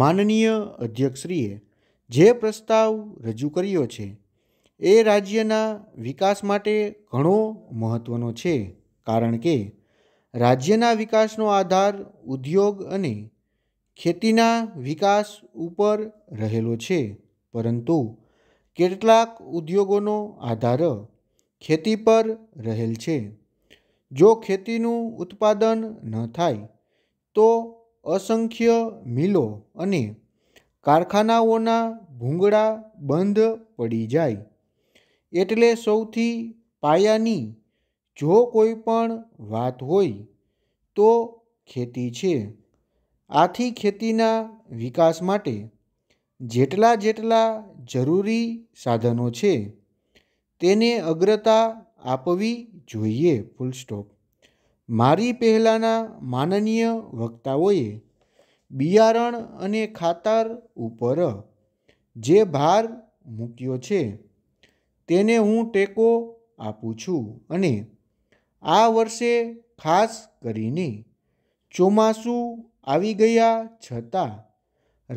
માનનીય અધ્યક્ષશ્રીએ જે પ્રસ્તાવ રજૂ કર્યો છે એ રાજ્યના વિકાસ માટે ઘણો મહત્ત્વનો છે કારણ કે રાજ્યના વિકાસનો આધાર ઉદ્યોગ અને ખેતીના વિકાસ ઉપર રહેલો છે પરંતુ કેટલાક ઉદ્યોગોનો આધાર ખેતી પર રહેલ છે જો ખેતીનું ઉત્પાદન ન થાય તો અસંખ્ય મિલો અને કારખાનાઓના ભૂંગળા બંધ પડી જાય એટલે સૌથી પાયાની જો કોઈ પણ વાત હોય તો ખેતી છે આથી ખેતીના વિકાસ માટે જેટલા જેટલા જરૂરી સાધનો છે તેને અગ્રતા આપવી જોઈએ ફૂલ સ્ટોપ મારી પહેલાંના માનનીય વક્તાઓએ બિયારણ અને ખાતર ઉપર જે ભાર મૂક્યો છે તેને હું ટેકો આપું છું અને આ વર્ષે ખાસ કરીને ચોમાસું આવી ગયા છતાં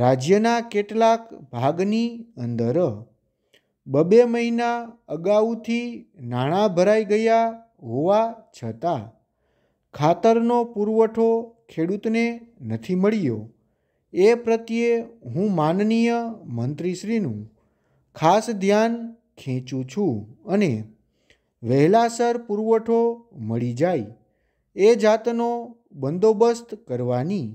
રાજ્યના કેટલાક ભાગની અંદર બબે મહિના અગાઉથી નાણાં ભરાઈ ગયા હોવા છતાં ખાતરનો પુરવઠો ખેડૂતને નથી મળ્યો એ પ્રત્યે હું માનનીય મંત્રીશ્રીનું ખાસ ધ્યાન ખેંચું છું અને વહેલાસર પુરવઠો મળી જાય એ જાતનો બંદોબસ્ત કરવાની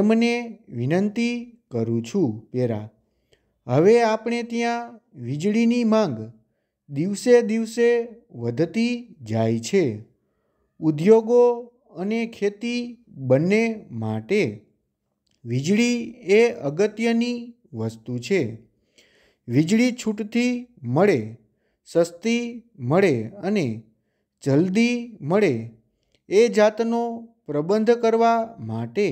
એમને વિનંતી કરું છું પેરા હવે આપણે ત્યાં વીજળીની માંગ દિવસે દિવસે વધતી જાય છે ઉદ્યોગો અને ખેતી બંને માટે વીજળી એ અગત્યની વસ્તુ છે વીજળી છૂટથી મળે સસ્તી મળે અને જલ્દી મળે એ જાતનો પ્રબંધ કરવા માટે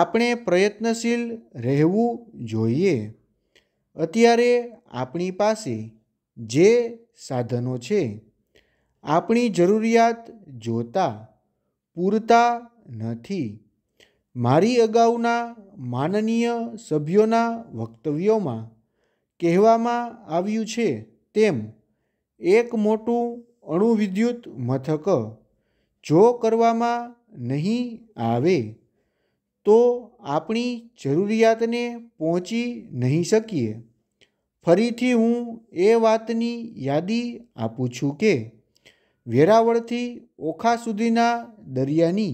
આપણે પ્રયત્નશીલ રહેવું જોઈએ અત્યારે આપણી પાસે જે સાધનો છે આપણી જરૂરિયાત જોતાં પૂરતા નથી મારી અગાઉના માનનીય સભ્યોના વક્તવ્યોમાં કહેવામાં આવ્યું છે તેમ એક મોટું અણુવિદ્યુત મથક જો કરવામાં નહીં આવે તો આપણી જરૂરિયાતને પહોંચી નહીં શકીએ ફરીથી હું એ વાતની યાદી આપું છું કે વેરાવળથી ઓખા સુધીના દરિયાની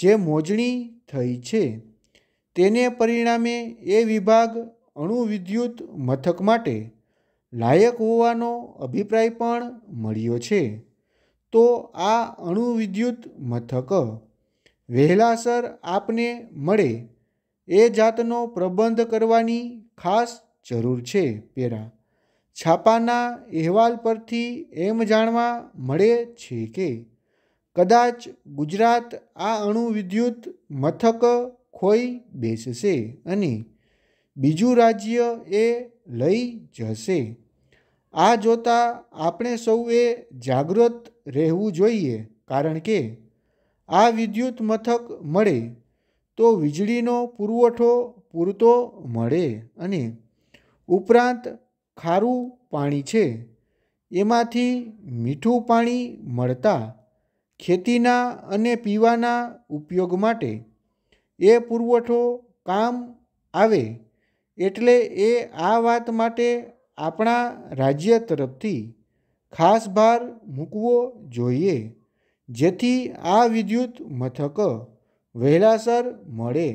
જે મોજણી થઈ છે તેને પરિણામે એ વિભાગ અણુવિદ્યુત મથક માટે લાયક હોવાનો અભિપ્રાય પણ મળ્યો છે તો આ અણુવિદ્યુત મથક વહેલાસર આપને મળે એ જાતનો પ્રબંધ કરવાની ખાસ જરૂર છે પેરા છાપાના અહેવાલ પરથી એમ જાણવા મળે છે કે કદાચ ગુજરાત આ અણુ વિદ્યુત મથક ખોઈ બેસશે અને બીજું રાજ્ય એ લઈ જશે આ જોતાં આપણે સૌએ જાગૃત રહેવું જોઈએ કારણ કે આ વિદ્યુત મથક મળે તો વીજળીનો પુરવઠો પૂરતો મળે અને ઉપરાંત ખારું પાણી છે એમાંથી મીઠું પાણી મળતા ખેતીના અને પીવાના ઉપયોગ માટે એ પુરવઠો કામ આવે એટલે એ આ વાત માટે આપણા રાજ્ય તરફથી ખાસ ભાર મૂકવો જોઈએ જેથી આ વિદ્યુત મથક વહેલાસર મળે